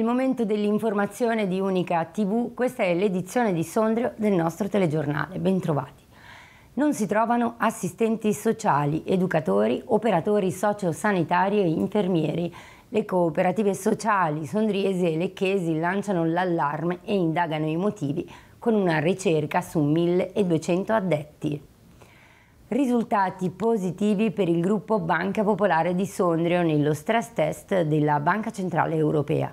il momento dell'informazione di Unica TV, questa è l'edizione di Sondrio del nostro telegiornale. Bentrovati. Non si trovano assistenti sociali, educatori, operatori sociosanitari e infermieri. Le cooperative sociali sondriesi e lecchesi lanciano l'allarme e indagano i motivi con una ricerca su 1200 addetti. Risultati positivi per il gruppo Banca Popolare di Sondrio nello stress test della Banca Centrale Europea.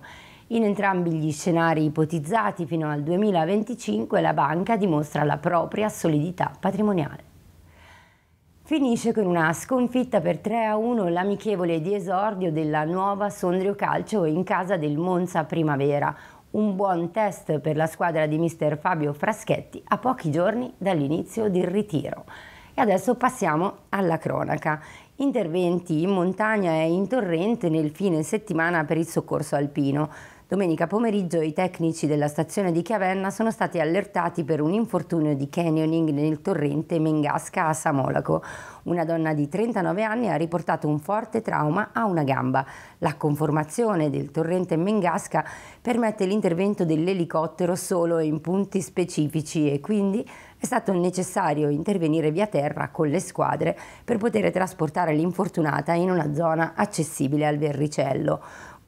In entrambi gli scenari ipotizzati fino al 2025 la banca dimostra la propria solidità patrimoniale. Finisce con una sconfitta per 3-1 l'amichevole di esordio della nuova Sondrio Calcio in casa del Monza Primavera, un buon test per la squadra di mister Fabio Fraschetti a pochi giorni dall'inizio del ritiro. E adesso passiamo alla cronaca. Interventi in montagna e in torrente nel fine settimana per il soccorso alpino. Domenica pomeriggio i tecnici della stazione di Chiavenna sono stati allertati per un infortunio di canyoning nel torrente Mengasca a Samolaco. Una donna di 39 anni ha riportato un forte trauma a una gamba. La conformazione del torrente Mengasca permette l'intervento dell'elicottero solo in punti specifici e quindi è stato necessario intervenire via terra con le squadre per poter trasportare l'infortunata in una zona accessibile al verricello.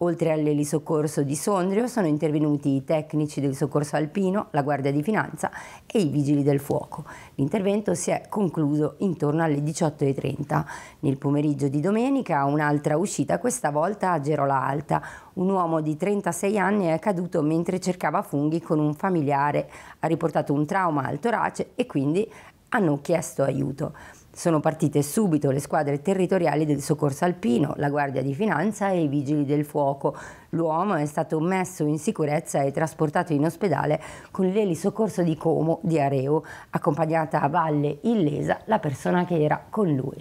Oltre all'elisoccorso di Sondrio sono intervenuti i tecnici del soccorso alpino, la Guardia di Finanza e i Vigili del Fuoco. L'intervento si è concluso intorno alle 18.30. Nel pomeriggio di domenica un'altra uscita, questa volta a Gerola Alta. Un uomo di 36 anni è caduto mentre cercava funghi con un familiare. Ha riportato un trauma al torace e quindi hanno chiesto aiuto. Sono partite subito le squadre territoriali del soccorso alpino, la Guardia di Finanza e i Vigili del Fuoco. L'uomo è stato messo in sicurezza e trasportato in ospedale con l'elisoccorso di Como di Areo, accompagnata a valle illesa la persona che era con lui.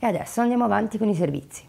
E adesso andiamo avanti con i servizi.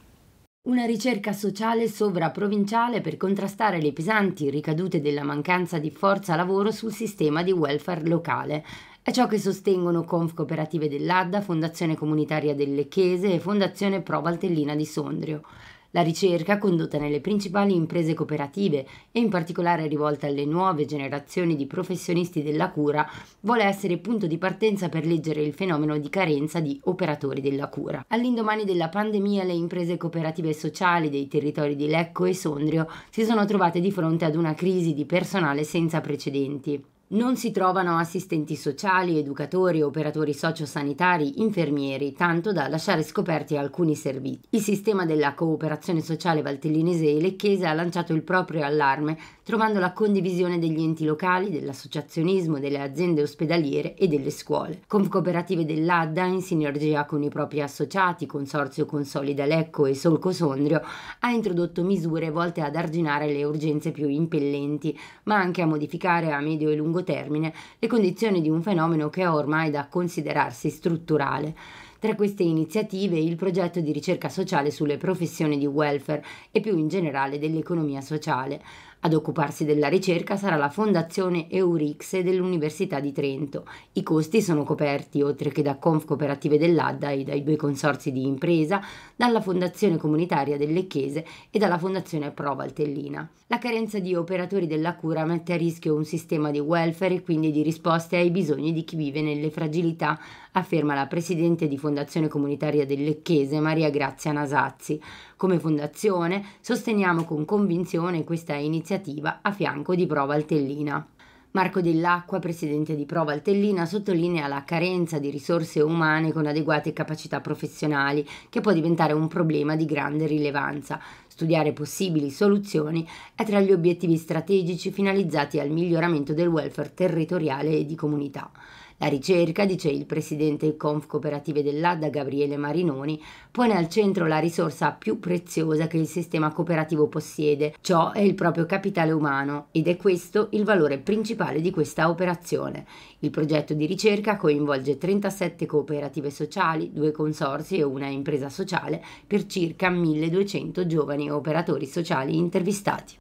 Una ricerca sociale sovraprovinciale per contrastare le pesanti ricadute della mancanza di forza lavoro sul sistema di welfare locale. È ciò che sostengono Conf Cooperative dell'Adda, Fondazione Comunitaria delle Chiese e Fondazione Pro Valtellina di Sondrio. La ricerca, condotta nelle principali imprese cooperative e in particolare rivolta alle nuove generazioni di professionisti della cura, vuole essere punto di partenza per leggere il fenomeno di carenza di operatori della cura. All'indomani della pandemia le imprese cooperative sociali dei territori di Lecco e Sondrio si sono trovate di fronte ad una crisi di personale senza precedenti. Non si trovano assistenti sociali, educatori, operatori sociosanitari, infermieri, tanto da lasciare scoperti alcuni servizi. Il sistema della cooperazione sociale valtellinese e lecchese ha lanciato il proprio allarme trovando la condivisione degli enti locali, dell'associazionismo, delle aziende ospedaliere e delle scuole. cooperative dell'Adda, in sinergia con i propri associati, Consorzio Consolida Lecco e Solco Sondrio, ha introdotto misure volte ad arginare le urgenze più impellenti, ma anche a modificare a medio e lungo termine le condizioni di un fenomeno che è ormai da considerarsi strutturale. Tra queste iniziative il progetto di ricerca sociale sulle professioni di welfare e più in generale dell'economia sociale. Ad occuparsi della ricerca sarà la Fondazione Eurix dell'Università di Trento. I costi sono coperti, oltre che da Conf Cooperative dell'Adda e dai due consorsi di impresa, dalla Fondazione Comunitaria delle Chiese e dalla Fondazione Pro Valtellina. La carenza di operatori della cura mette a rischio un sistema di welfare e quindi di risposte ai bisogni di chi vive nelle fragilità afferma la presidente di Fondazione Comunitaria del Lecchese Maria Grazia Nasazzi. Come fondazione sosteniamo con convinzione questa iniziativa a fianco di Prova Altellina. Marco Dell'Acqua, presidente di Prova Altellina, sottolinea la carenza di risorse umane con adeguate capacità professionali, che può diventare un problema di grande rilevanza. Studiare possibili soluzioni è tra gli obiettivi strategici finalizzati al miglioramento del welfare territoriale e di comunità. La ricerca, dice il presidente del Conf Cooperative dell'Adda Gabriele Marinoni, pone al centro la risorsa più preziosa che il sistema cooperativo possiede, ciò è il proprio capitale umano ed è questo il valore principale di questa operazione. Il progetto di ricerca coinvolge 37 cooperative sociali, due consorsi e una impresa sociale per circa 1200 giovani operatori sociali intervistati.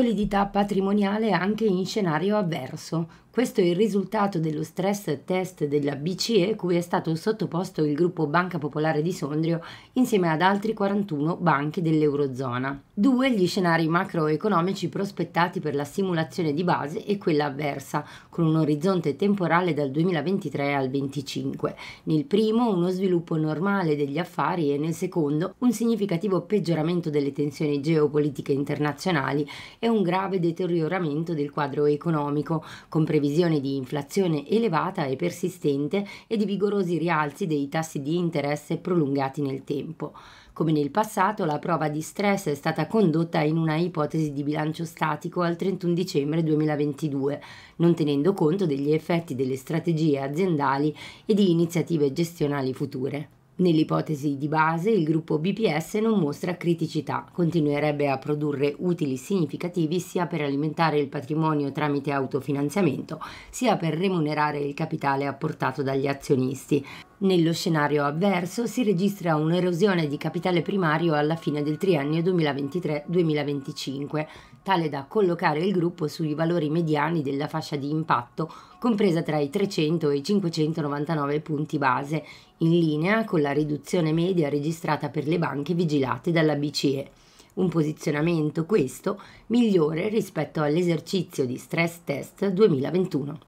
solidità patrimoniale anche in scenario avverso, questo è il risultato dello stress test della BCE cui è stato sottoposto il gruppo Banca Popolare di Sondrio insieme ad altri 41 banche dell'Eurozona. Due gli scenari macroeconomici prospettati per la simulazione di base e quella avversa, con un orizzonte temporale dal 2023 al 2025. Nel primo uno sviluppo normale degli affari e nel secondo un significativo peggioramento delle tensioni geopolitiche internazionali e un grave deterioramento del quadro economico, con previsioni previsioni di inflazione elevata e persistente e di vigorosi rialzi dei tassi di interesse prolungati nel tempo. Come nel passato, la prova di stress è stata condotta in una ipotesi di bilancio statico al 31 dicembre 2022, non tenendo conto degli effetti delle strategie aziendali e di iniziative gestionali future. Nell'ipotesi di base il gruppo BPS non mostra criticità, continuerebbe a produrre utili significativi sia per alimentare il patrimonio tramite autofinanziamento, sia per remunerare il capitale apportato dagli azionisti. Nello scenario avverso si registra un'erosione di capitale primario alla fine del triennio 2023-2025, tale da collocare il gruppo sui valori mediani della fascia di impatto, compresa tra i 300 e i 599 punti base, in linea con la riduzione media registrata per le banche vigilate dalla BCE. Un posizionamento questo migliore rispetto all'esercizio di stress test 2021.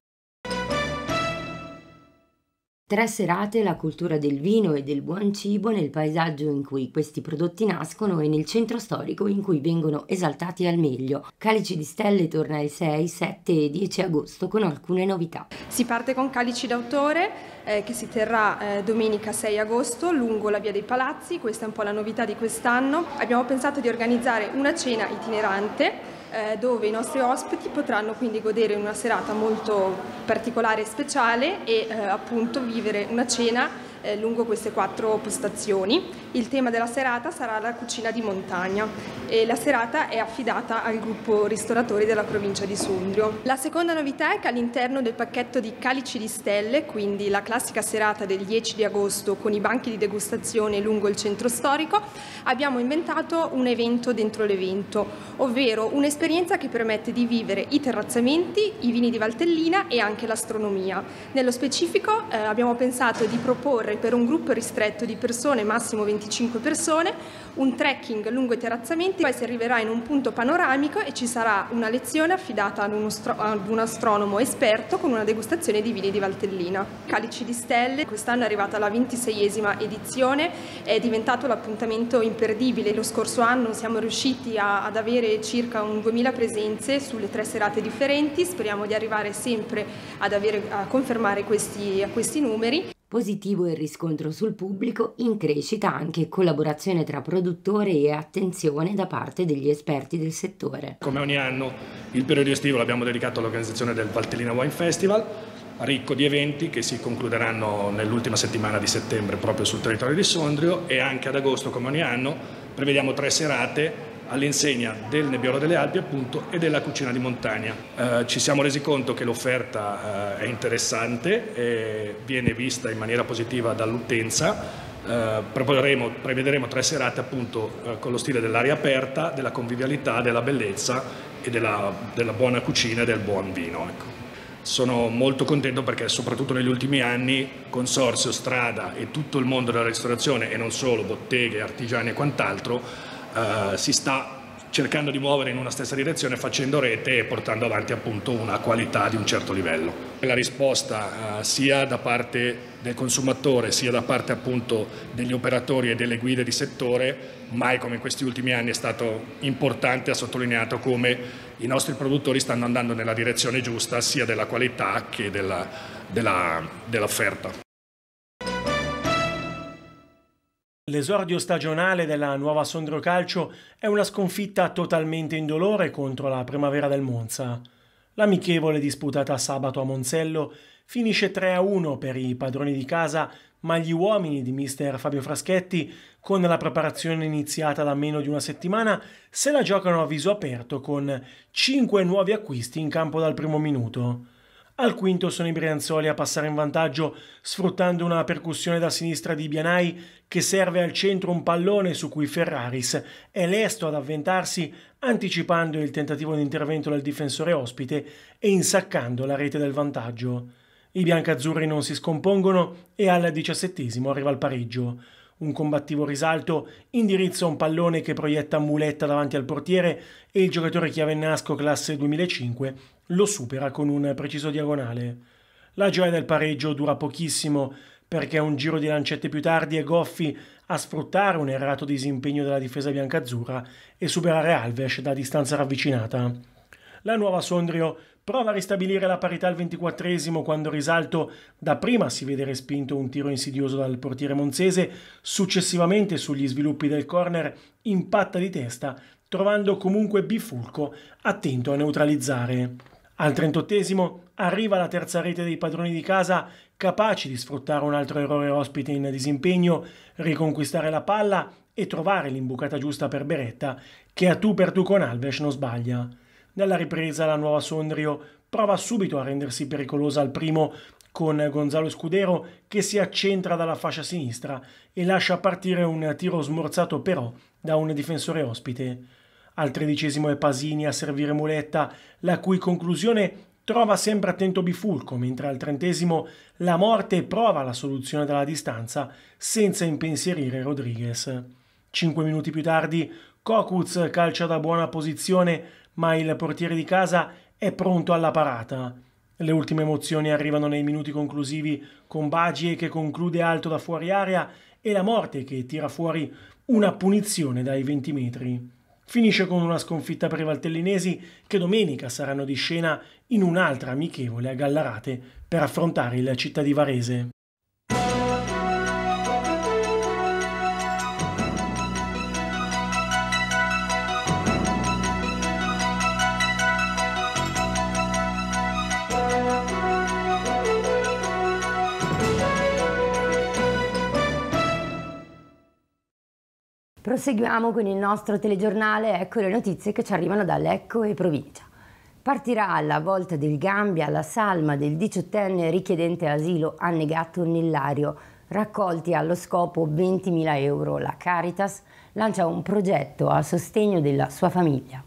Tre serate la cultura del vino e del buon cibo nel paesaggio in cui questi prodotti nascono e nel centro storico in cui vengono esaltati al meglio. Calici di Stelle torna il 6, 7 e 10 agosto con alcune novità. Si parte con Calici d'autore eh, che si terrà eh, domenica 6 agosto lungo la via dei Palazzi, questa è un po' la novità di quest'anno. Abbiamo pensato di organizzare una cena itinerante eh, dove i nostri ospiti potranno quindi godere in una serata molto particolare e speciale e eh, appunto vivere una cena eh, lungo queste quattro postazioni. Il tema della serata sarà la cucina di montagna e la serata è affidata al gruppo ristoratori della provincia di Sundrio. La seconda novità è che all'interno del pacchetto di Calici di Stelle, quindi la classica serata del 10 di agosto con i banchi di degustazione lungo il centro storico, abbiamo inventato un evento dentro l'evento, ovvero un'esperienza che permette di vivere i terrazzamenti, i vini di Valtellina e anche l'astronomia. Nello specifico eh, abbiamo pensato di proporre per un gruppo ristretto di persone, massimo 25 persone, un trekking lungo i terrazzamenti, poi si arriverà in un punto panoramico e ci sarà una lezione affidata ad, ad un astronomo esperto con una degustazione di vini di Valtellina. Calici di Stelle, quest'anno è arrivata la 26esima edizione, è diventato l'appuntamento imperdibile. Lo scorso anno siamo riusciti a, ad avere circa un 2000 presenze sulle tre serate differenti, speriamo di arrivare sempre ad avere, a confermare questi, a questi numeri. Positivo il riscontro sul pubblico, in crescita anche collaborazione tra produttore e attenzione da parte degli esperti del settore. Come ogni anno il periodo estivo l'abbiamo dedicato all'organizzazione del Valtellina Wine Festival, ricco di eventi che si concluderanno nell'ultima settimana di settembre proprio sul territorio di Sondrio e anche ad agosto come ogni anno prevediamo tre serate all'insegna del Nebbiolo delle Alpi appunto e della cucina di montagna. Eh, ci siamo resi conto che l'offerta eh, è interessante e viene vista in maniera positiva dall'utenza. Eh, prevederemo tre serate appunto eh, con lo stile dell'aria aperta, della convivialità, della bellezza e della, della buona cucina e del buon vino. Ecco. Sono molto contento perché soprattutto negli ultimi anni Consorzio, Strada e tutto il mondo della ristorazione e non solo, botteghe, artigiani e quant'altro eh, si sta cercando di muovere in una stessa direzione facendo rete e portando avanti appunto una qualità di un certo livello. La risposta eh, sia da parte del consumatore sia da parte appunto degli operatori e delle guide di settore mai come in questi ultimi anni è stato importante, ha sottolineato come i nostri produttori stanno andando nella direzione giusta sia della qualità che dell'offerta. Della, dell L'esordio stagionale della nuova Sondrio Calcio è una sconfitta totalmente indolore contro la Primavera del Monza. L'amichevole disputata sabato a Monzello finisce 3-1 per i padroni di casa, ma gli uomini di mister Fabio Fraschetti, con la preparazione iniziata da meno di una settimana, se la giocano a viso aperto con 5 nuovi acquisti in campo dal primo minuto. Al quinto sono i Brianzoli a passare in vantaggio sfruttando una percussione da sinistra di Bianai che serve al centro un pallone su cui Ferraris è lesto ad avventarsi anticipando il tentativo di intervento del difensore ospite e insaccando la rete del vantaggio. I biancazzurri non si scompongono e al diciassettesimo arriva il pareggio un combattivo risalto, indirizza un pallone che proietta Muletta davanti al portiere e il giocatore chiave Chiavennasco classe 2005 lo supera con un preciso diagonale. La gioia del pareggio dura pochissimo perché un giro di lancette più tardi è Goffi a sfruttare un errato disimpegno della difesa biancazzurra e superare Alves da distanza ravvicinata. La nuova Sondrio Prova a ristabilire la parità al 24 esimo quando Risalto dapprima si vede respinto un tiro insidioso dal portiere monzese, successivamente sugli sviluppi del corner impatta di testa, trovando comunque Bifulco attento a neutralizzare. Al 38 esimo arriva la terza rete dei padroni di casa, capaci di sfruttare un altro errore ospite in disimpegno, riconquistare la palla e trovare l'imbucata giusta per Beretta, che a tu per tu con Alves non sbaglia. Nella ripresa la nuova Sondrio prova subito a rendersi pericolosa al primo con Gonzalo Scudero che si accentra dalla fascia sinistra e lascia partire un tiro smorzato però da un difensore ospite. Al tredicesimo è Pasini a servire Muletta, la cui conclusione trova sempre attento Bifulco, mentre al trentesimo la morte prova la soluzione dalla distanza senza impensierire Rodriguez. Cinque minuti più tardi Kokuz calcia da buona posizione ma il portiere di casa è pronto alla parata. Le ultime emozioni arrivano nei minuti conclusivi con Bagie che conclude alto da fuori aria e la morte che tira fuori una punizione dai 20 metri. Finisce con una sconfitta per i valtellinesi che domenica saranno di scena in un'altra amichevole a Gallarate per affrontare la città di Varese. Proseguiamo con il nostro telegiornale, ecco le notizie che ci arrivano da Lecco e provincia. Partirà alla volta del Gambia la salma del diciottenne richiedente asilo annegato nell'ario. Raccolti allo scopo 20.000 euro, la Caritas lancia un progetto a sostegno della sua famiglia.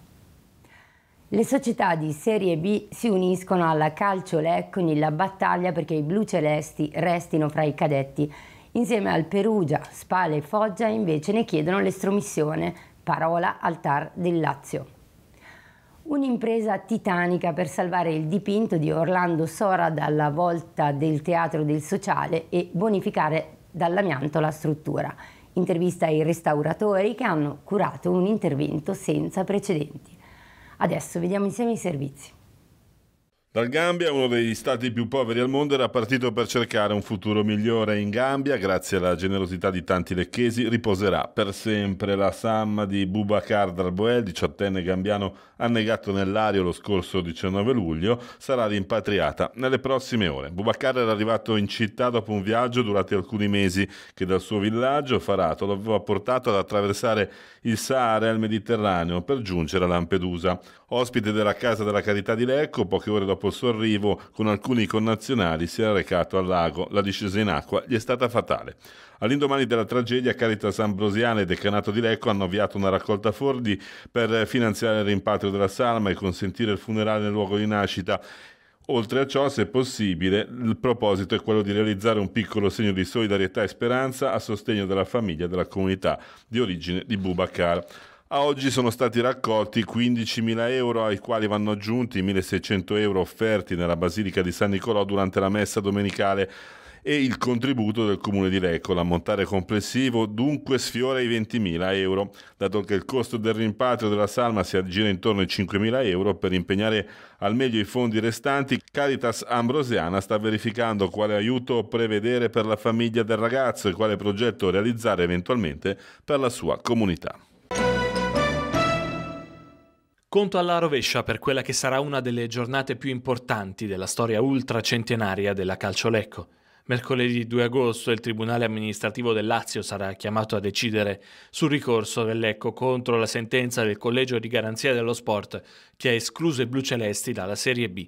Le società di Serie B si uniscono alla Calcio Lecco nella battaglia perché i blu celesti restino fra i cadetti Insieme al Perugia, Spale e Foggia invece ne chiedono l'estromissione, parola al TAR del Lazio. Un'impresa titanica per salvare il dipinto di Orlando Sora dalla volta del Teatro del Sociale e bonificare dall'amianto la struttura. Intervista ai restauratori che hanno curato un intervento senza precedenti. Adesso vediamo insieme i servizi. Dal Gambia, uno degli stati più poveri al mondo, era partito per cercare un futuro migliore in Gambia, grazie alla generosità di tanti lecchesi, riposerà per sempre la samma di Boubacar Darboel, diciottenne gambiano annegato nell'aria lo scorso 19 luglio, sarà rimpatriata nelle prossime ore. Boubacar era arrivato in città dopo un viaggio durato alcuni mesi che dal suo villaggio Farato lo aveva portato ad attraversare il Sahara e il Mediterraneo per giungere a Lampedusa. Ospite della Casa della Carità di Lecco, poche ore dopo dopo il suo arrivo con alcuni connazionali si era recato al lago, la discesa in acqua gli è stata fatale. All'indomani della tragedia, Caritas Ambrosiana e Decanato di Lecco hanno avviato una raccolta fordi per finanziare il rimpatrio della salma e consentire il funerale nel luogo di nascita. Oltre a ciò, se possibile, il proposito è quello di realizzare un piccolo segno di solidarietà e speranza a sostegno della famiglia e della comunità di origine di Bubacar. A oggi sono stati raccolti 15.000 euro ai quali vanno aggiunti 1.600 euro offerti nella Basilica di San Nicolò durante la messa domenicale e il contributo del comune di Lecco. L'ammontare complessivo dunque sfiora i 20.000 euro, dato che il costo del rimpatrio della salma si aggira intorno ai 5.000 euro per impegnare al meglio i fondi restanti. Caritas Ambrosiana sta verificando quale aiuto prevedere per la famiglia del ragazzo e quale progetto realizzare eventualmente per la sua comunità. Conto alla rovescia per quella che sarà una delle giornate più importanti della storia ultracentenaria della Calcio Lecco. Mercoledì 2 agosto il Tribunale amministrativo del Lazio sarà chiamato a decidere sul ricorso dell'Ecco contro la sentenza del Collegio di Garanzia dello Sport che ha escluso i blucelesti dalla Serie B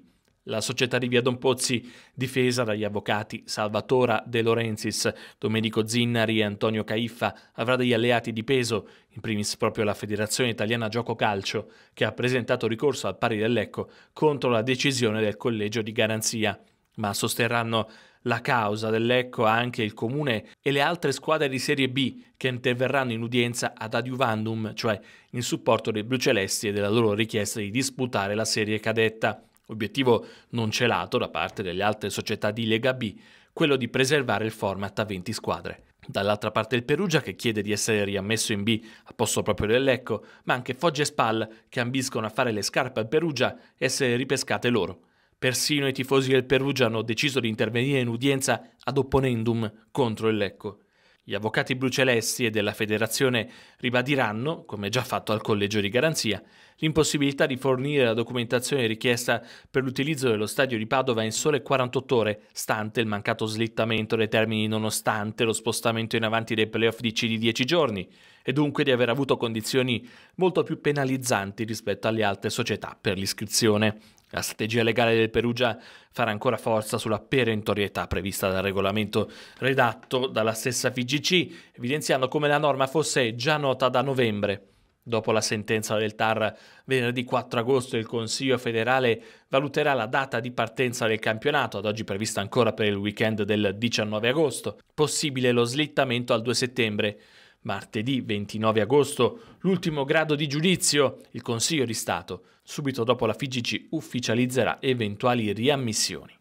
la società di Via Don Pozzi, difesa dagli avvocati Salvatora De Lorenzis, Domenico Zinnari e Antonio Caiffa, avrà degli alleati di peso, in primis proprio la Federazione Italiana Gioco Calcio, che ha presentato ricorso al pari dell'Ecco contro la decisione del collegio di garanzia, ma sosterranno la causa dell'Ecco anche il Comune e le altre squadre di Serie B che interverranno in udienza ad adiuvandum, cioè in supporto dei blucelesti e della loro richiesta di disputare la Serie Cadetta obiettivo non celato da parte delle altre società di Lega B, quello di preservare il format a 20 squadre. Dall'altra parte il Perugia che chiede di essere riammesso in B a posto proprio del Lecco, ma anche Foggia e Spal che ambiscono a fare le scarpe al Perugia e essere ripescate loro. Persino i tifosi del Perugia hanno deciso di intervenire in udienza ad opponendum contro il Lecco. Gli avvocati brucelessi e della federazione ribadiranno, come già fatto al collegio di garanzia, l'impossibilità di fornire la documentazione richiesta per l'utilizzo dello stadio di Padova in sole 48 ore, stante il mancato slittamento dei termini nonostante lo spostamento in avanti dei playoff DC di 10 giorni, e dunque di aver avuto condizioni molto più penalizzanti rispetto alle altre società per l'iscrizione. La strategia legale del Perugia farà ancora forza sulla perentorietà prevista dal regolamento redatto dalla stessa FIGC, evidenziando come la norma fosse già nota da novembre. Dopo la sentenza del TAR venerdì 4 agosto il Consiglio federale valuterà la data di partenza del campionato, ad oggi prevista ancora per il weekend del 19 agosto, possibile lo slittamento al 2 settembre. Martedì 29 agosto, l'ultimo grado di giudizio, il Consiglio di Stato Subito dopo la FIGC ufficializzerà eventuali riammissioni.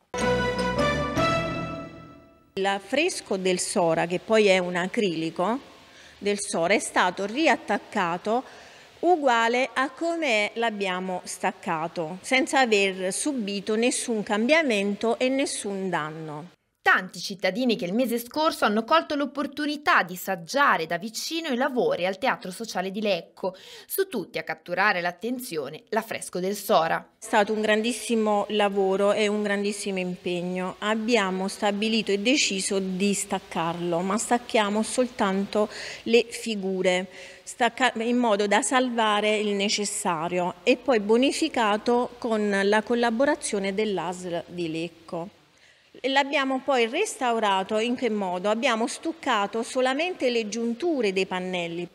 L'affresco del Sora, che poi è un acrilico del Sora, è stato riattaccato uguale a come l'abbiamo staccato, senza aver subito nessun cambiamento e nessun danno. Tanti cittadini che il mese scorso hanno colto l'opportunità di saggiare da vicino i lavori al Teatro Sociale di Lecco, su tutti a catturare l'attenzione l'affresco del Sora. È stato un grandissimo lavoro e un grandissimo impegno. Abbiamo stabilito e deciso di staccarlo, ma stacchiamo soltanto le figure in modo da salvare il necessario e poi bonificato con la collaborazione dell'ASL di Lecco. L'abbiamo poi restaurato in che modo? Abbiamo stuccato solamente le giunture dei pannelli.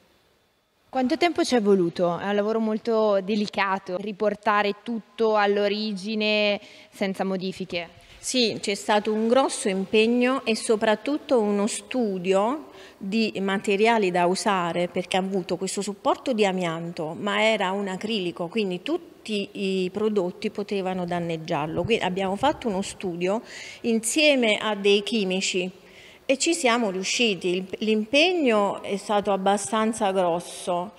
Quanto tempo ci è voluto? È un lavoro molto delicato, riportare tutto all'origine senza modifiche. Sì, c'è stato un grosso impegno e soprattutto uno studio di materiali da usare perché ha avuto questo supporto di amianto, ma era un acrilico, quindi tutto tutti i prodotti potevano danneggiarlo. Quindi abbiamo fatto uno studio insieme a dei chimici e ci siamo riusciti. L'impegno è stato abbastanza grosso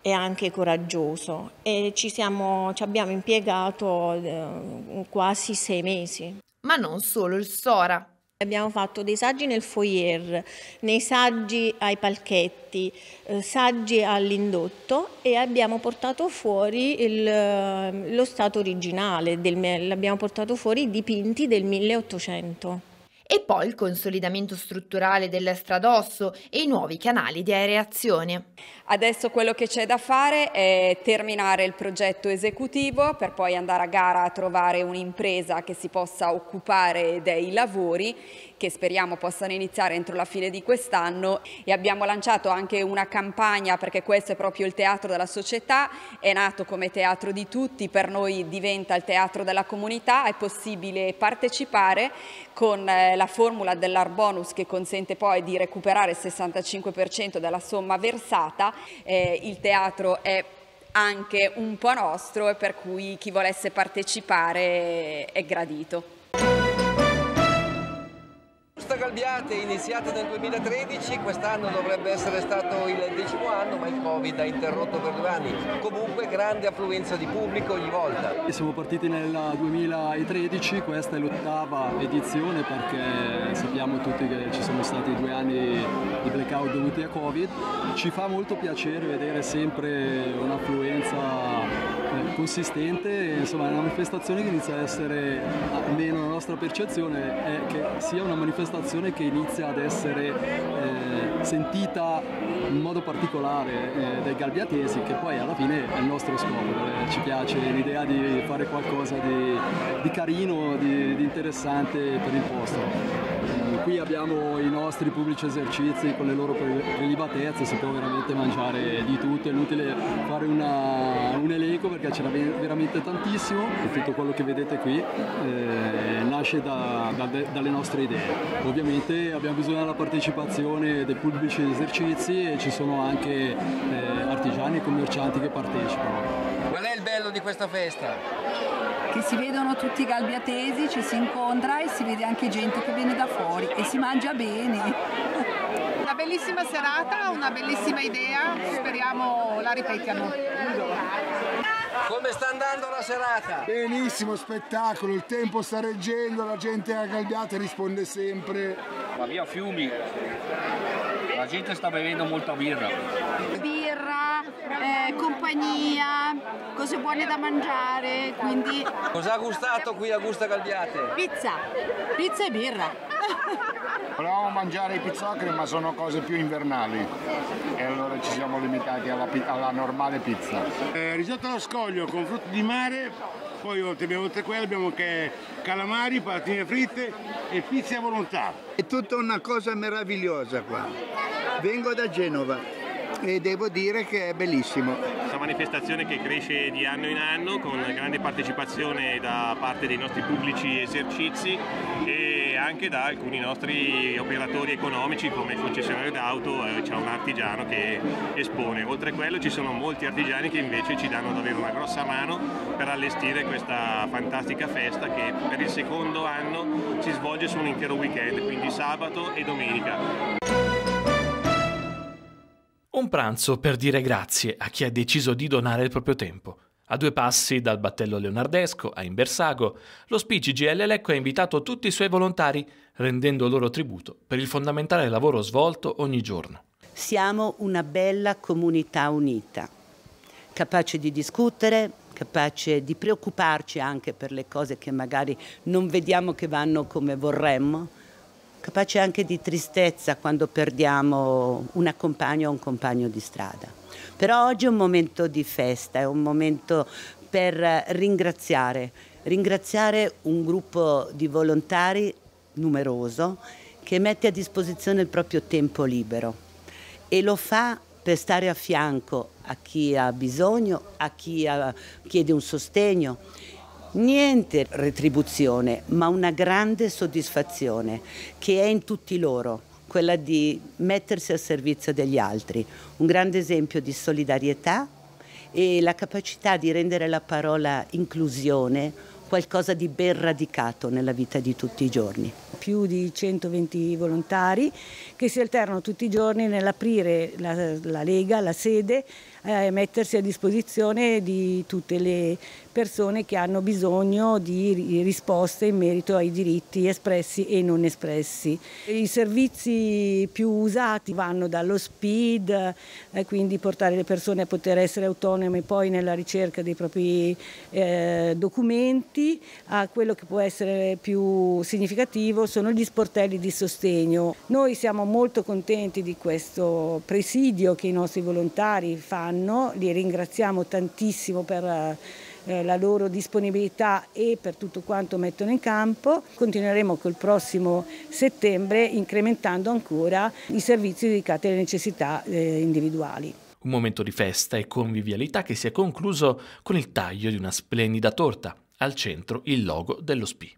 e anche coraggioso e ci, siamo, ci abbiamo impiegato eh, quasi sei mesi. Ma non solo il Sora. Abbiamo fatto dei saggi nel foyer, nei saggi ai palchetti, eh, saggi all'indotto e abbiamo portato fuori il, eh, lo stato originale, l'abbiamo portato fuori i dipinti del 1800 e poi il consolidamento strutturale dell'estradosso e i nuovi canali di aereazione. Adesso quello che c'è da fare è terminare il progetto esecutivo per poi andare a gara a trovare un'impresa che si possa occupare dei lavori che speriamo possano iniziare entro la fine di quest'anno e abbiamo lanciato anche una campagna perché questo è proprio il teatro della società, è nato come teatro di tutti, per noi diventa il teatro della comunità, è possibile partecipare con eh, la formula dell'Arbonus che consente poi di recuperare il 65% della somma versata, eh, il teatro è anche un po' nostro e per cui chi volesse partecipare è gradito. Questa Galbiate è iniziata nel 2013, quest'anno dovrebbe essere stato il decimo anno, ma il Covid ha interrotto per due anni. Comunque grande affluenza di pubblico ogni volta. Siamo partiti nel 2013, questa è l'ottava edizione perché sappiamo tutti che ci sono stati due anni di blackout dovuti a Covid. Ci fa molto piacere vedere sempre un'affluenza consistente, insomma è una manifestazione che inizia a essere, almeno la nostra percezione, è che sia una manifestazione che inizia ad essere eh, sentita in modo particolare eh, dai galbiatesi, che poi alla fine è il nostro scopo, eh, ci piace l'idea di fare qualcosa di, di carino, di, di interessante per il posto qui abbiamo i nostri pubblici esercizi con le loro prelibatezze, si può veramente mangiare di tutto, è inutile fare una, un elenco perché c'era veramente tantissimo e tutto quello che vedete qui eh, nasce da, da, dalle nostre idee. Ovviamente abbiamo bisogno della partecipazione dei pubblici esercizi e ci sono anche eh, artigiani e commercianti che partecipano. Qual è il bello di questa festa? che si vedono tutti i galbiatesi, ci si incontra e si vede anche gente che viene da fuori e si mangia bene. Una bellissima serata, una bellissima idea, speriamo la ripetiamo. Come sta andando la serata? Benissimo, spettacolo, il tempo sta reggendo, la gente aggalbiata risponde sempre. Ma via Fiumi, la gente sta bevendo molta birra birra, eh, compagnia, cose buone da mangiare, quindi... Cosa ha gustato qui a Gusta Calviate? Pizza, pizza e birra. Volevamo mangiare i pizzoccheri ma sono cose più invernali e allora ci siamo limitati alla, alla normale pizza. Eh, risotto allo scoglio con frutti di mare, poi abbiamo oltre quello abbiamo calamari, patatine fritte e pizza a volontà. È tutta una cosa meravigliosa qua. Vengo da Genova e devo dire che è bellissimo. Questa manifestazione che cresce di anno in anno con grande partecipazione da parte dei nostri pubblici esercizi e anche da alcuni nostri operatori economici come il concessionario d'auto, eh, c'è un artigiano che espone. Oltre a quello ci sono molti artigiani che invece ci danno davvero una grossa mano per allestire questa fantastica festa che per il secondo anno si svolge su un intero weekend, quindi sabato e domenica un pranzo per dire grazie a chi ha deciso di donare il proprio tempo. A due passi dal battello leonardesco a Inversago, lo Spicci GL Lecco ha invitato tutti i suoi volontari, rendendo loro tributo per il fondamentale lavoro svolto ogni giorno. Siamo una bella comunità unita, capace di discutere, capace di preoccuparci anche per le cose che magari non vediamo che vanno come vorremmo, capace anche di tristezza quando perdiamo una compagna o un compagno di strada. Però oggi è un momento di festa, è un momento per ringraziare, ringraziare un gruppo di volontari numeroso che mette a disposizione il proprio tempo libero e lo fa per stare a fianco a chi ha bisogno, a chi ha, chiede un sostegno Niente retribuzione, ma una grande soddisfazione che è in tutti loro quella di mettersi al servizio degli altri, un grande esempio di solidarietà e la capacità di rendere la parola inclusione qualcosa di ben radicato nella vita di tutti i giorni. Più di 120 volontari che si alternano tutti i giorni nell'aprire la, la Lega, la sede eh, mettersi a disposizione di tutte le persone che hanno bisogno di risposte in merito ai diritti espressi e non espressi. I servizi più usati vanno dallo speed, eh, quindi portare le persone a poter essere autonome poi nella ricerca dei propri eh, documenti, a quello che può essere più significativo sono gli sportelli di sostegno. Noi siamo molto contenti di questo presidio che i nostri volontari fanno fanno, li ringraziamo tantissimo per eh, la loro disponibilità e per tutto quanto mettono in campo. Continueremo col prossimo settembre incrementando ancora i servizi dedicati alle necessità eh, individuali. Un momento di festa e convivialità che si è concluso con il taglio di una splendida torta, al centro il logo dello SPI.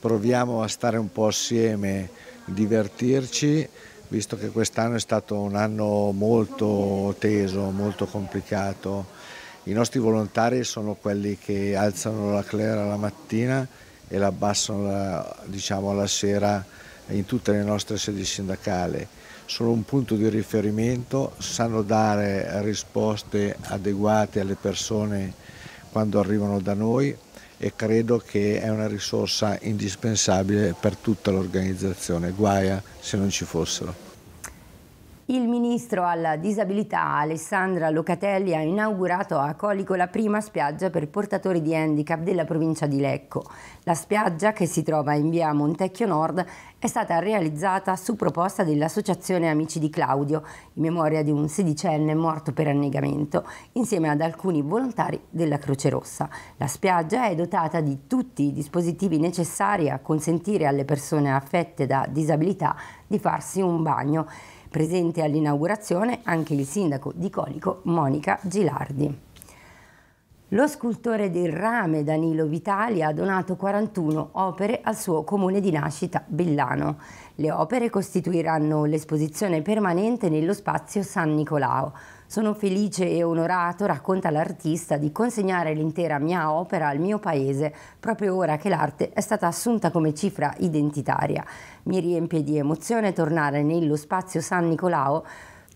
Proviamo a stare un po' assieme, divertirci visto che quest'anno è stato un anno molto teso, molto complicato. I nostri volontari sono quelli che alzano la clera la mattina e la abbassano la, diciamo, alla sera in tutte le nostre sedi sindacali. Sono un punto di riferimento, sanno dare risposte adeguate alle persone quando arrivano da noi, e credo che è una risorsa indispensabile per tutta l'organizzazione, guaia se non ci fossero. Il ministro alla disabilità Alessandra Locatelli ha inaugurato a Colico la prima spiaggia per portatori di handicap della provincia di Lecco. La spiaggia, che si trova in via Montecchio Nord, è stata realizzata su proposta dell'associazione Amici di Claudio, in memoria di un sedicenne morto per annegamento, insieme ad alcuni volontari della Croce Rossa. La spiaggia è dotata di tutti i dispositivi necessari a consentire alle persone affette da disabilità di farsi un bagno Presente all'inaugurazione anche il sindaco di Colico Monica Gilardi. Lo scultore del rame Danilo Vitali ha donato 41 opere al suo comune di nascita Bellano. Le opere costituiranno l'esposizione permanente nello spazio San Nicolao. Sono felice e onorato, racconta l'artista, di consegnare l'intera mia opera al mio paese, proprio ora che l'arte è stata assunta come cifra identitaria. Mi riempie di emozione tornare nello spazio San Nicolao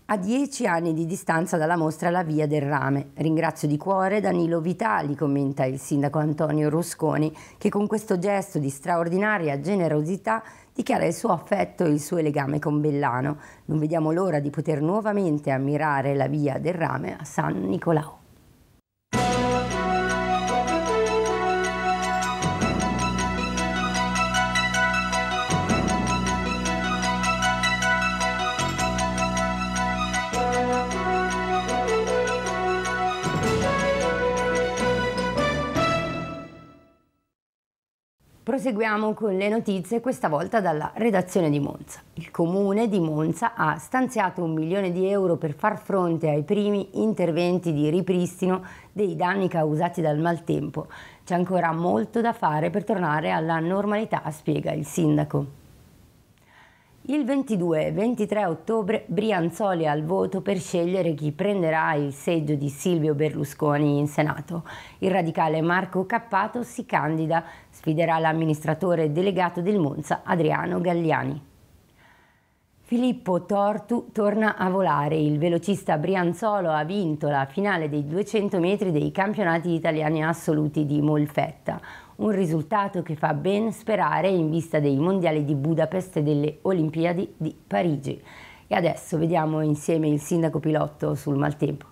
a dieci anni di distanza dalla mostra La Via del Rame. Ringrazio di cuore Danilo Vitali, commenta il sindaco Antonio Rusconi, che con questo gesto di straordinaria generosità dichiara il suo affetto e il suo legame con Bellano. Non vediamo l'ora di poter nuovamente ammirare la Via del Rame a San Nicolao. Proseguiamo con le notizie, questa volta dalla redazione di Monza. Il comune di Monza ha stanziato un milione di euro per far fronte ai primi interventi di ripristino dei danni causati dal maltempo. C'è ancora molto da fare per tornare alla normalità, spiega il sindaco. Il 22-23 ottobre Brianzoli ha il voto per scegliere chi prenderà il seggio di Silvio Berlusconi in Senato. Il radicale Marco Cappato si candida, sfiderà l'amministratore delegato del Monza Adriano Galliani. Filippo Tortu torna a volare. Il velocista Brianzolo ha vinto la finale dei 200 metri dei campionati italiani assoluti di Molfetta un risultato che fa ben sperare in vista dei Mondiali di Budapest e delle Olimpiadi di Parigi. E adesso vediamo insieme il sindaco Pilotto sul maltempo.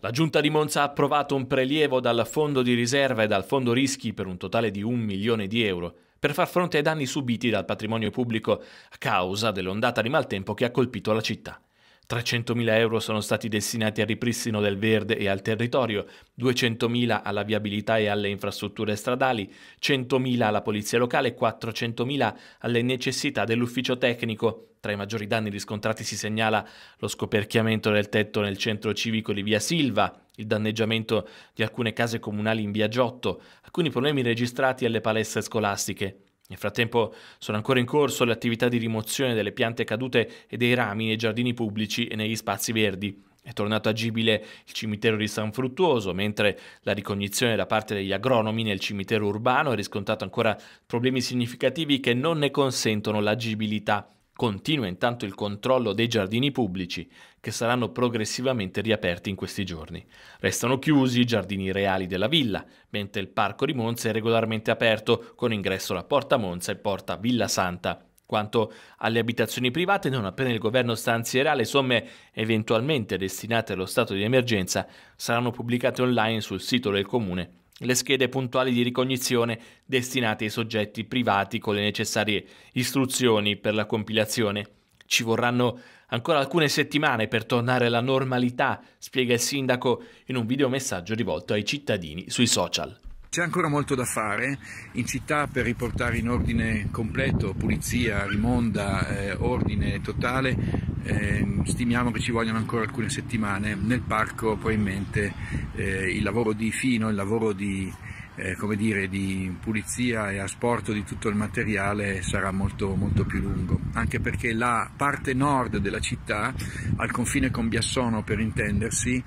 La Giunta di Monza ha approvato un prelievo dal Fondo di riserva e dal Fondo rischi per un totale di un milione di euro per far fronte ai danni subiti dal patrimonio pubblico a causa dell'ondata di maltempo che ha colpito la città. 300.000 euro sono stati destinati al ripristino del verde e al territorio, 200.000 alla viabilità e alle infrastrutture stradali, 100.000 alla polizia locale e 400.000 alle necessità dell'ufficio tecnico. Tra i maggiori danni riscontrati si segnala lo scoperchiamento del tetto nel centro civico di Via Silva, il danneggiamento di alcune case comunali in Via Giotto, alcuni problemi registrati alle palestre scolastiche. Nel frattempo sono ancora in corso le attività di rimozione delle piante cadute e dei rami nei giardini pubblici e negli spazi verdi. È tornato agibile il cimitero di San Fruttuoso, mentre la ricognizione da parte degli agronomi nel cimitero urbano ha riscontrato ancora problemi significativi che non ne consentono l'agibilità. Continua intanto il controllo dei giardini pubblici, che saranno progressivamente riaperti in questi giorni. Restano chiusi i giardini reali della villa, mentre il parco di Monza è regolarmente aperto, con ingresso alla Porta Monza e Porta Villa Santa. Quanto alle abitazioni private, non appena il governo stanzierà le somme eventualmente destinate allo stato di emergenza, saranno pubblicate online sul sito del comune le schede puntuali di ricognizione destinate ai soggetti privati con le necessarie istruzioni per la compilazione. Ci vorranno ancora alcune settimane per tornare alla normalità, spiega il sindaco in un videomessaggio rivolto ai cittadini sui social. C'è ancora molto da fare in città per riportare in ordine completo, pulizia, rimonda, eh, ordine totale. Eh, stimiamo che ci vogliano ancora alcune settimane. Nel parco probabilmente eh, il lavoro di fino, il lavoro di eh, come dire, di pulizia e asporto di tutto il materiale sarà molto, molto più lungo, anche perché la parte nord della città, al confine con Biassono per intendersi,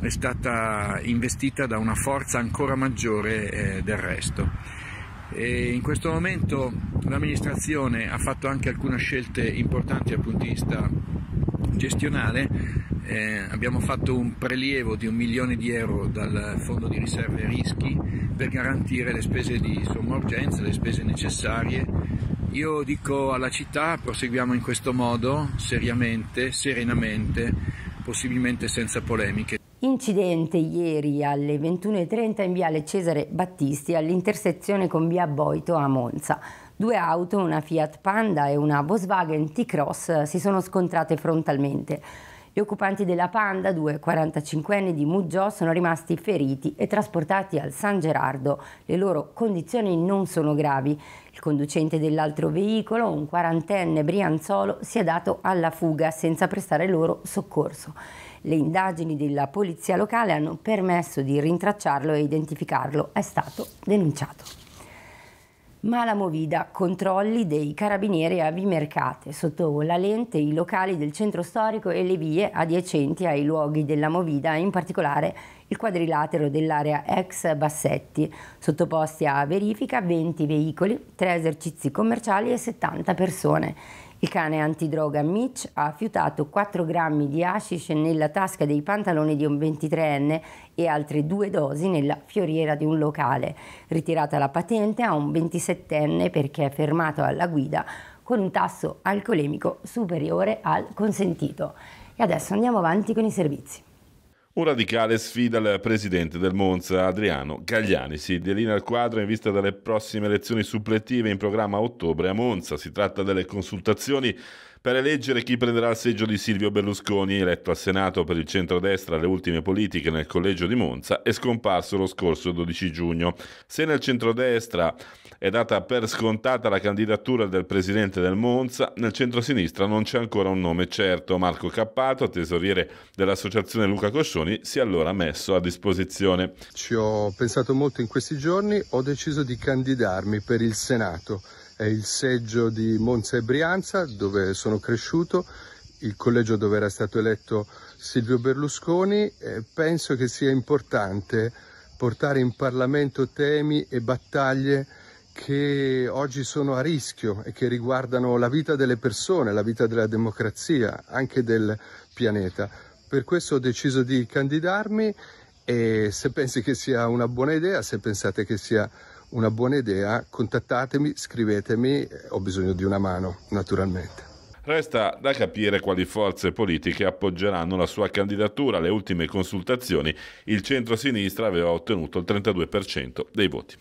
è stata investita da una forza ancora maggiore eh, del resto. E in questo momento l'amministrazione ha fatto anche alcune scelte importanti dal punto di vista gestionale eh, abbiamo fatto un prelievo di un milione di euro dal fondo di riserve e rischi per garantire le spese di sommorgenza, le spese necessarie. Io dico alla città proseguiamo in questo modo, seriamente, serenamente, possibilmente senza polemiche. Incidente ieri alle 21.30 in viale Cesare Battisti all'intersezione con via Boito a Monza. Due auto, una Fiat Panda e una Volkswagen T-Cross, si sono scontrate frontalmente. Gli occupanti della Panda, due 45enni di Muggio, sono rimasti feriti e trasportati al San Gerardo. Le loro condizioni non sono gravi. Il conducente dell'altro veicolo, un quarantenne brianzolo, si è dato alla fuga senza prestare loro soccorso. Le indagini della polizia locale hanno permesso di rintracciarlo e identificarlo. È stato denunciato ma la Movida controlli dei carabinieri a Vimercate, sotto la lente i locali del centro storico e le vie adiacenti ai luoghi della Movida, in particolare il quadrilatero dell'area ex Bassetti, sottoposti a verifica 20 veicoli, 3 esercizi commerciali e 70 persone. Il cane antidroga Mitch ha fiutato 4 grammi di hashish nella tasca dei pantaloni di un 23enne e altre due dosi nella fioriera di un locale. Ritirata la patente a un 27enne perché è fermato alla guida con un tasso alcolemico superiore al consentito. E adesso andiamo avanti con i servizi. Un radicale sfida al presidente del Monza, Adriano Gagliani. Si delinea il quadro in vista delle prossime elezioni suppletive in programma a ottobre a Monza. Si tratta delle consultazioni per eleggere chi prenderà il seggio di Silvio Berlusconi, eletto al Senato per il centrodestra alle ultime politiche nel collegio di Monza è scomparso lo scorso 12 giugno. Se nel centrodestra è data per scontata la candidatura del presidente del Monza, nel centrosinistra non c'è ancora un nome certo. Marco Cappato, tesoriere dell'associazione Luca Coscioni, si è allora messo a disposizione. Ci ho pensato molto in questi giorni, ho deciso di candidarmi per il Senato è il seggio di Monza e Brianza dove sono cresciuto, il collegio dove era stato eletto Silvio Berlusconi. Eh, penso che sia importante portare in Parlamento temi e battaglie che oggi sono a rischio e che riguardano la vita delle persone, la vita della democrazia, anche del pianeta. Per questo ho deciso di candidarmi e se pensi che sia una buona idea, se pensate che sia una buona idea, contattatemi, scrivetemi, ho bisogno di una mano, naturalmente. Resta da capire quali forze politiche appoggeranno la sua candidatura. Alle ultime consultazioni il centro-sinistra aveva ottenuto il 32% dei voti.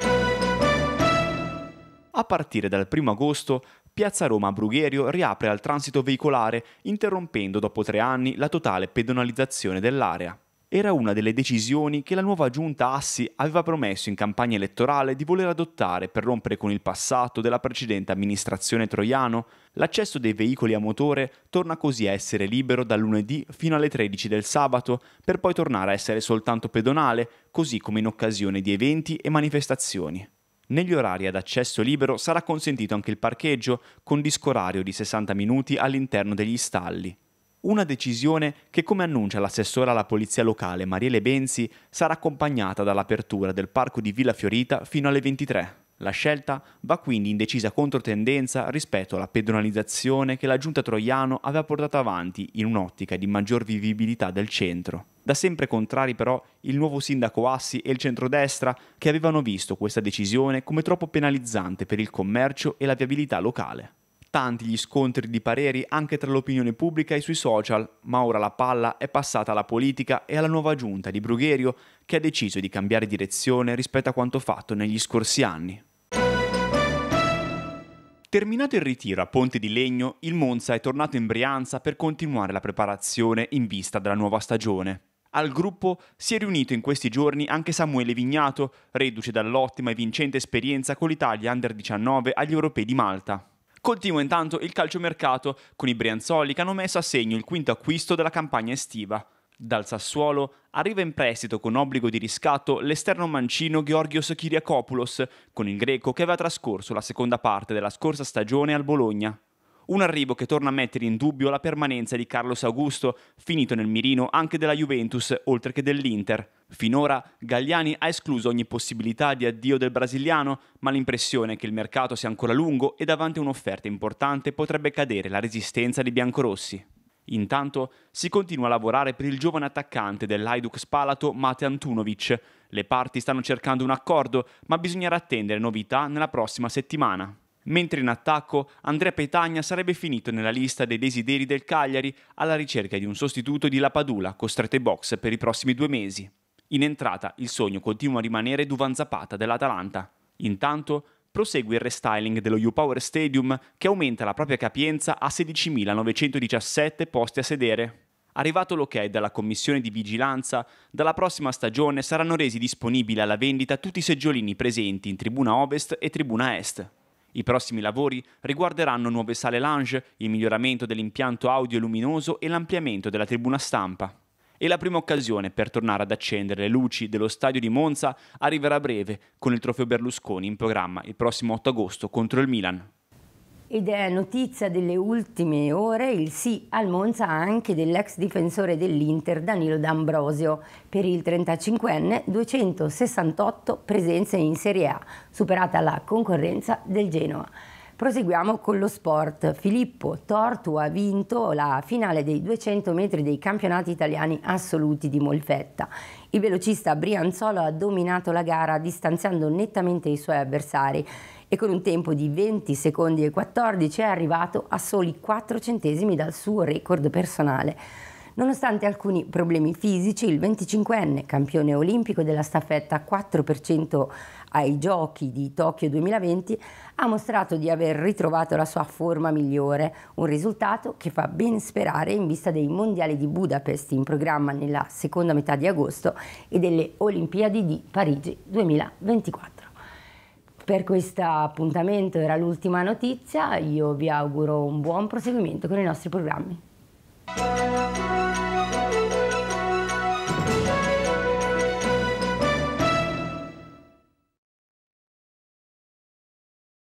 A partire dal 1 agosto, Piazza Roma Brugherio riapre al transito veicolare, interrompendo dopo tre anni la totale pedonalizzazione dell'area era una delle decisioni che la nuova giunta Assi aveva promesso in campagna elettorale di voler adottare per rompere con il passato della precedente amministrazione troiano. L'accesso dei veicoli a motore torna così a essere libero dal lunedì fino alle 13 del sabato, per poi tornare a essere soltanto pedonale, così come in occasione di eventi e manifestazioni. Negli orari ad accesso libero sarà consentito anche il parcheggio, con disco orario di 60 minuti all'interno degli stalli. Una decisione che, come annuncia l'assessore alla polizia locale Mariele Benzi, sarà accompagnata dall'apertura del parco di Villa Fiorita fino alle 23. La scelta va quindi in decisa controtendenza rispetto alla pedonalizzazione che la giunta Troiano aveva portato avanti in un'ottica di maggior vivibilità del centro. Da sempre contrari però il nuovo sindaco Assi e il centrodestra che avevano visto questa decisione come troppo penalizzante per il commercio e la viabilità locale tanti gli scontri di pareri anche tra l'opinione pubblica e sui social, ma ora la palla è passata alla politica e alla nuova giunta di Brugherio che ha deciso di cambiare direzione rispetto a quanto fatto negli scorsi anni. Terminato il ritiro a Ponte di Legno, il Monza è tornato in Brianza per continuare la preparazione in vista della nuova stagione. Al gruppo si è riunito in questi giorni anche Samuele Vignato, reduce dall'ottima e vincente esperienza con l'Italia Under 19 agli Europei di Malta. Continua intanto il calciomercato con i Brianzoli che hanno messo a segno il quinto acquisto della campagna estiva. Dal Sassuolo arriva in prestito con obbligo di riscatto l'esterno mancino Georgios Kyriakopoulos, con il greco che aveva trascorso la seconda parte della scorsa stagione al Bologna. Un arrivo che torna a mettere in dubbio la permanenza di Carlos Augusto, finito nel mirino anche della Juventus, oltre che dell'Inter. Finora Gagliani ha escluso ogni possibilità di addio del brasiliano, ma l'impressione è che il mercato sia ancora lungo e davanti a un'offerta importante potrebbe cadere la resistenza dei biancorossi. Intanto si continua a lavorare per il giovane attaccante dell'Aiduk Spalato Mate Antunovic. Le parti stanno cercando un accordo, ma bisognerà attendere novità nella prossima settimana. Mentre in attacco, Andrea Petagna sarebbe finito nella lista dei desideri del Cagliari alla ricerca di un sostituto di Lapadula, costretto ai box per i prossimi due mesi. In entrata, il sogno continua a rimanere Duvan Zapata dell'Atalanta. Intanto, prosegue il restyling dello U-Power Stadium che aumenta la propria capienza a 16.917 posti a sedere. Arrivato l'ok dalla commissione di vigilanza, dalla prossima stagione saranno resi disponibili alla vendita tutti i seggiolini presenti in tribuna ovest e tribuna est. I prossimi lavori riguarderanno nuove sale lounge, il miglioramento dell'impianto audio luminoso e l'ampliamento della tribuna stampa. E la prima occasione per tornare ad accendere le luci dello stadio di Monza arriverà a breve con il trofeo Berlusconi in programma il prossimo 8 agosto contro il Milan. Ed è notizia delle ultime ore il sì al Monza anche dell'ex difensore dell'Inter Danilo D'Ambrosio. Per il 35enne 268 presenze in Serie A, superata la concorrenza del Genoa. Proseguiamo con lo sport. Filippo Tortu ha vinto la finale dei 200 metri dei campionati italiani assoluti di Molfetta. Il velocista Brianzolo ha dominato la gara distanziando nettamente i suoi avversari e con un tempo di 20 secondi e 14 è arrivato a soli 4 centesimi dal suo record personale. Nonostante alcuni problemi fisici, il 25enne, campione olimpico della staffetta 4% ai Giochi di Tokyo 2020, ha mostrato di aver ritrovato la sua forma migliore, un risultato che fa ben sperare in vista dei Mondiali di Budapest in programma nella seconda metà di agosto e delle Olimpiadi di Parigi 2024 per questo appuntamento era l'ultima notizia, io vi auguro un buon proseguimento con i nostri programmi.